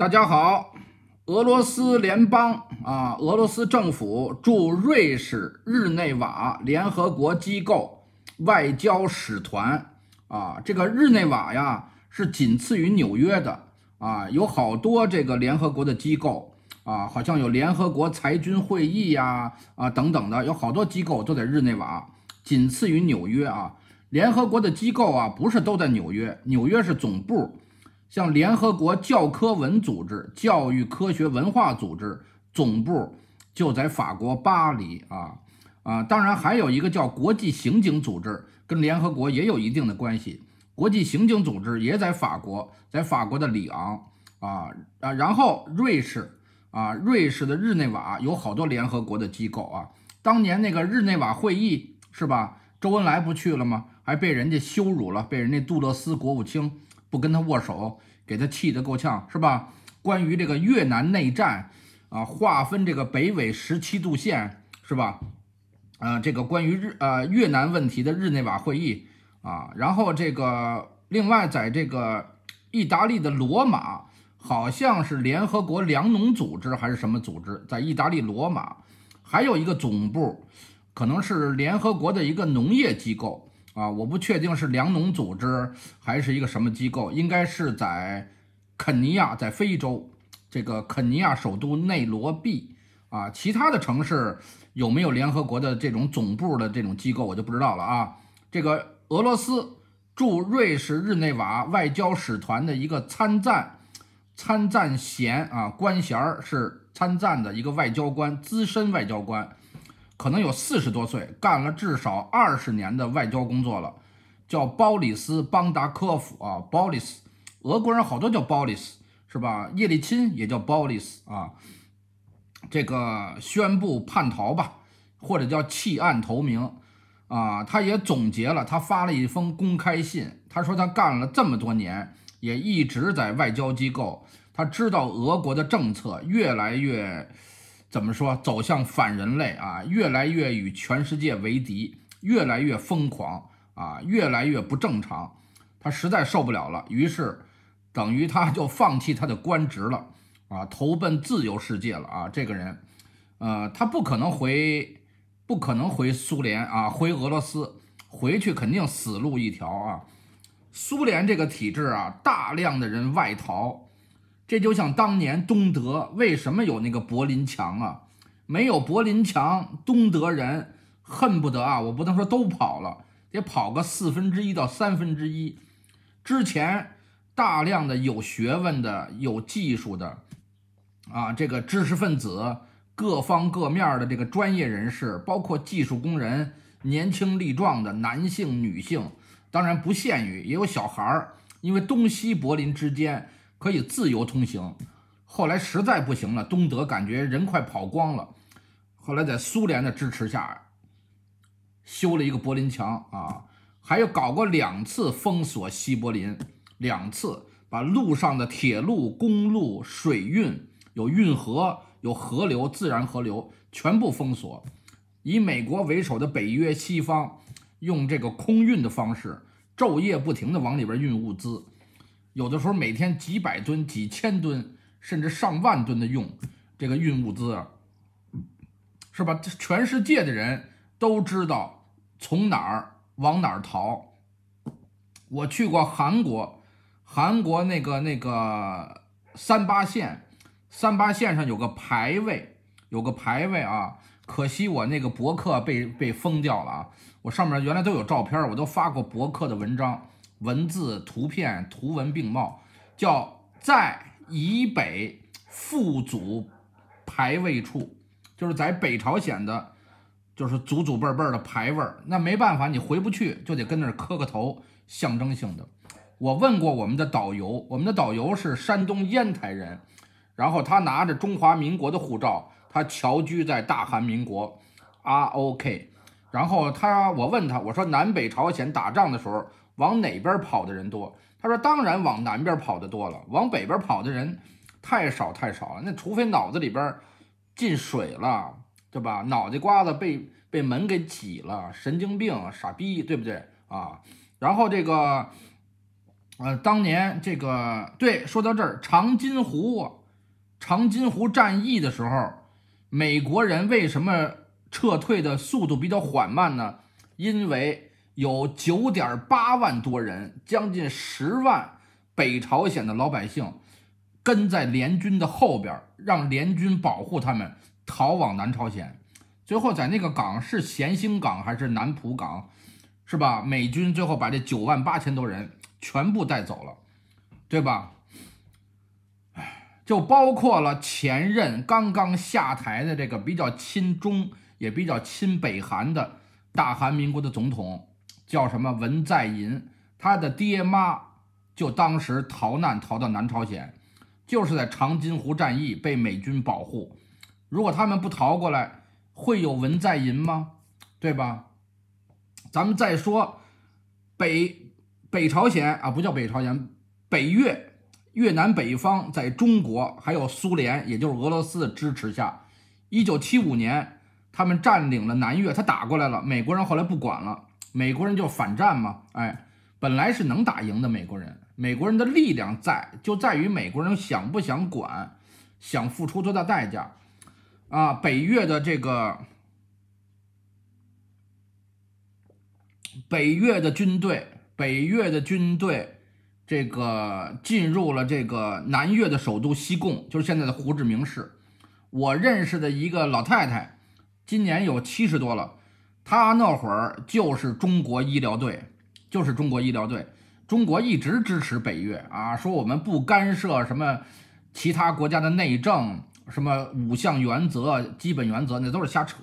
大家好，俄罗斯联邦啊，俄罗斯政府驻瑞士日内瓦联合国机构外交使团啊，这个日内瓦呀是仅次于纽约的啊，有好多这个联合国的机构啊，好像有联合国裁军会议呀啊等等的，有好多机构都在日内瓦，仅次于纽约啊。联合国的机构啊，不是都在纽约，纽约是总部。像联合国教科文组织、教育科学文化组织总部就在法国巴黎啊啊！当然，还有一个叫国际刑警组织，跟联合国也有一定的关系。国际刑警组织也在法国，在法国的里昂啊啊！然后瑞士啊，瑞士的日内瓦有好多联合国的机构啊。当年那个日内瓦会议是吧？周恩来不去了吗？还被人家羞辱了，被人家杜勒斯国务卿不跟他握手。给他气得够呛，是吧？关于这个越南内战，啊，划分这个北纬十七度线，是吧？啊，这个关于日呃越南问题的日内瓦会议啊，然后这个另外在这个意大利的罗马，好像是联合国粮农组织还是什么组织，在意大利罗马还有一个总部，可能是联合国的一个农业机构。啊，我不确定是粮农组织还是一个什么机构，应该是在肯尼亚，在非洲，这个肯尼亚首都内罗毕啊，其他的城市有没有联合国的这种总部的这种机构，我就不知道了啊。这个俄罗斯驻瑞士日内瓦外交使团的一个参赞，参赞衔啊，官衔是参赞的一个外交官，资深外交官。可能有四十多岁，干了至少二十年的外交工作了，叫鲍里斯·邦达科夫啊，鲍里斯，俄国人好多叫鲍里斯，是吧？叶利钦也叫鲍里斯啊。这个宣布叛逃吧，或者叫弃暗投明啊。他也总结了，他发了一封公开信，他说他干了这么多年，也一直在外交机构，他知道俄国的政策越来越。怎么说？走向反人类啊！越来越与全世界为敌，越来越疯狂啊！越来越不正常，他实在受不了了，于是，等于他就放弃他的官职了啊，投奔自由世界了啊！这个人，呃，他不可能回，不可能回苏联啊，回俄罗斯回去肯定死路一条啊！苏联这个体制啊，大量的人外逃。这就像当年东德为什么有那个柏林墙啊？没有柏林墙，东德人恨不得啊，我不能说都跑了，得跑个四分之一到三分之一。之前大量的有学问的、有技术的，啊，这个知识分子、各方各面的这个专业人士，包括技术工人、年轻力壮的男性、女性，当然不限于，也有小孩儿，因为东西柏林之间。可以自由通行，后来实在不行了，东德感觉人快跑光了，后来在苏联的支持下修了一个柏林墙啊，还有搞过两次封锁西柏林，两次把路上的铁路、公路、水运有运河、有河流、自然河流全部封锁，以美国为首的北约西方用这个空运的方式，昼夜不停的往里边运物资。有的时候每天几百吨、几千吨，甚至上万吨的用这个运物资啊，是吧？全世界的人都知道从哪儿往哪儿逃。我去过韩国，韩国那个那个三八线，三八线上有个牌位，有个牌位啊。可惜我那个博客被被封掉了啊，我上面原来都有照片，我都发过博客的文章。文字图片图文并茂，叫在以北父祖牌位处，就是在北朝鲜的，就是祖祖辈辈的牌位儿。那没办法，你回不去就得跟那儿磕个头，象征性的。我问过我们的导游，我们的导游是山东烟台人，然后他拿着中华民国的护照，他侨居在大韩民国，R O K。然后他，我问他，我说南北朝鲜打仗的时候。往哪边跑的人多？他说：“当然，往南边跑的多了，往北边跑的人太少太少了。那除非脑子里边进水了，对吧？脑袋瓜子被被门给挤了，神经病，傻逼，对不对啊？然后这个，呃，当年这个对，说到这儿，长津湖，长津湖战役的时候，美国人为什么撤退的速度比较缓慢呢？因为。”有九点八万多人，将近十万北朝鲜的老百姓，跟在联军的后边，让联军保护他们逃往南朝鲜。最后在那个港是咸兴港还是南浦港，是吧？美军最后把这九万八千多人全部带走了，对吧？就包括了前任刚刚下台的这个比较亲中也比较亲北韩的大韩民国的总统。叫什么文在寅？他的爹妈就当时逃难逃到南朝鲜，就是在长津湖战役被美军保护。如果他们不逃过来，会有文在寅吗？对吧？咱们再说北北朝鲜啊，不叫北朝鲜，北越越南北方在中国还有苏联，也就是俄罗斯的支持下，一九七五年他们占领了南越，他打过来了，美国人后来不管了。美国人就反战嘛，哎，本来是能打赢的美国人，美国人的力量在，就在于美国人想不想管，想付出多大代价。啊，北越的这个，北越的军队，北越的军队，这个进入了这个南越的首都西贡，就是现在的胡志明市。我认识的一个老太太，今年有七十多了。他那会儿就是中国医疗队，就是中国医疗队。中国一直支持北越啊，说我们不干涉什么其他国家的内政，什么五项原则、基本原则，那都是瞎扯。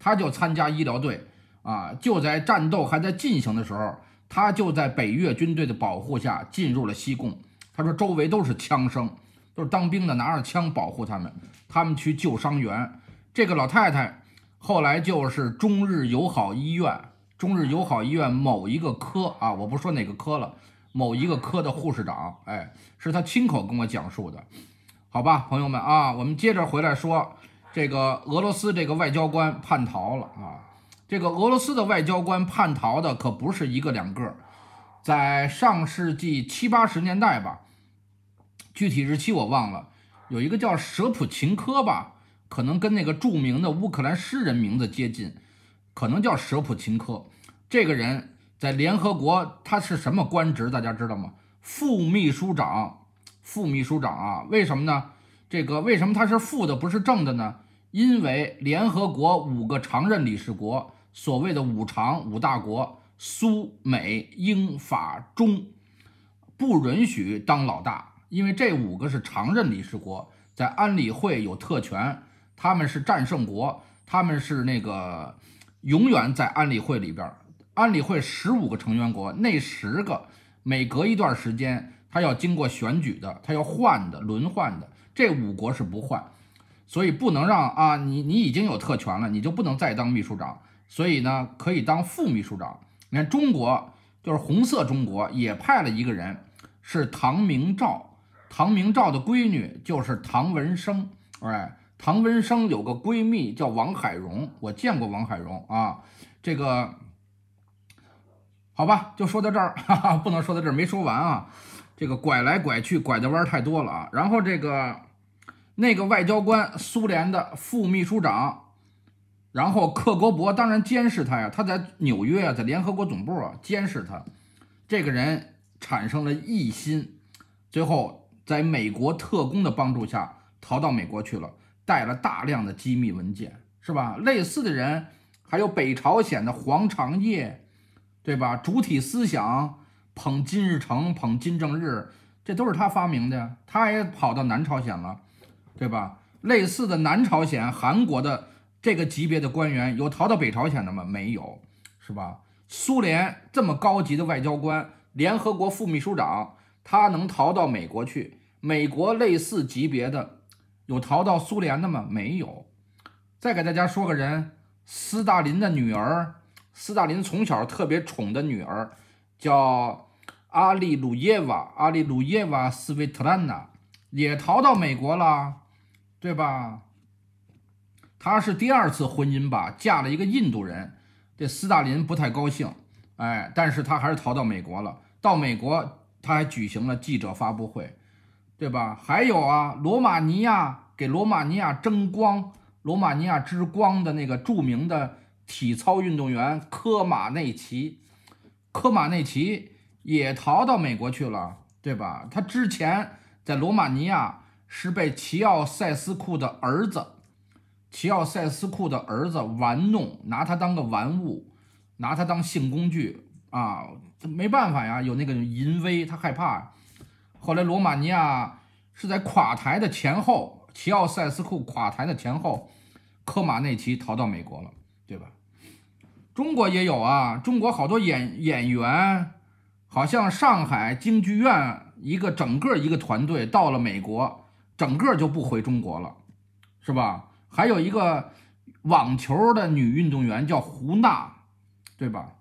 他就参加医疗队啊，就在战斗还在进行的时候，他就在北越军队的保护下进入了西贡。他说周围都是枪声，都是当兵的拿着枪保护他们，他们去救伤员。这个老太太。后来就是中日友好医院，中日友好医院某一个科啊，我不说哪个科了，某一个科的护士长，哎，是他亲口跟我讲述的，好吧，朋友们啊，我们接着回来说，这个俄罗斯这个外交官叛逃了啊，这个俄罗斯的外交官叛逃的可不是一个两个，在上世纪七八十年代吧，具体日期我忘了，有一个叫舍普琴科吧。可能跟那个著名的乌克兰诗人名字接近，可能叫舍普琴科。这个人在联合国，他是什么官职？大家知道吗？副秘书长，副秘书长啊？为什么呢？这个为什么他是副的不是正的呢？因为联合国五个常任理事国，所谓的五常、五大国，苏、美、英、法、中，不允许当老大，因为这五个是常任理事国，在安理会有特权。他们是战胜国，他们是那个永远在安理会里边。安理会十五个成员国，那十个每隔一段时间他要经过选举的，他要换的，轮换的。这五国是不换，所以不能让啊，你你已经有特权了，你就不能再当秘书长。所以呢，可以当副秘书长。你看中国就是红色中国，也派了一个人，是唐明照，唐明照的闺女就是唐文生，哎。唐文生有个闺蜜叫王海荣，我见过王海荣啊。这个，好吧，就说到这儿，不能说到这儿，没说完啊。这个拐来拐去，拐的弯太多了啊。然后这个那个外交官，苏联的副秘书长，然后克格勃当然监视他呀。他在纽约啊，在联合国总部啊，监视他。这个人产生了异心，最后在美国特工的帮助下逃到美国去了。带了大量的机密文件，是吧？类似的人还有北朝鲜的黄长业，对吧？主体思想捧金日成，捧金正日，这都是他发明的。他也跑到南朝鲜了，对吧？类似的南朝鲜、韩国的这个级别的官员有逃到北朝鲜的吗？没有，是吧？苏联这么高级的外交官，联合国副秘书长，他能逃到美国去？美国类似级别的？有逃到苏联的吗？没有。再给大家说个人，斯大林的女儿，斯大林从小特别宠的女儿，叫阿利鲁耶娃，阿利鲁耶娃·斯维特兰娜，也逃到美国了，对吧？她是第二次婚姻吧，嫁了一个印度人，这斯大林不太高兴，哎，但是她还是逃到美国了。到美国，她还举行了记者发布会。对吧？还有啊，罗马尼亚给罗马尼亚争光，罗马尼亚之光的那个著名的体操运动员科马内奇，科马内奇也逃到美国去了，对吧？他之前在罗马尼亚是被齐奥塞斯库的儿子，齐奥塞斯库的儿子玩弄，拿他当个玩物，拿他当性工具啊！没办法呀，有那个淫威，他害怕。后来，罗马尼亚是在垮台的前后，齐奥塞斯库垮台的前后，科马内奇逃到美国了，对吧？中国也有啊，中国好多演演员，好像上海京剧院一个整个一个团队到了美国，整个就不回中国了，是吧？还有一个网球的女运动员叫胡娜，对吧？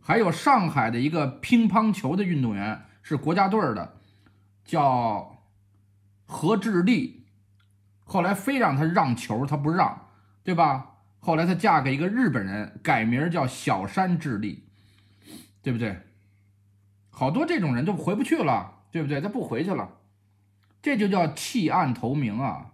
还有上海的一个乒乓球的运动员是国家队的。叫何志丽，后来非让他让球，他不让，对吧？后来他嫁给一个日本人，改名叫小山智丽，对不对？好多这种人就回不去了，对不对？他不回去了，这就叫弃暗投明啊。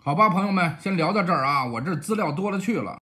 好吧，朋友们，先聊到这儿啊！我这资料多了去了。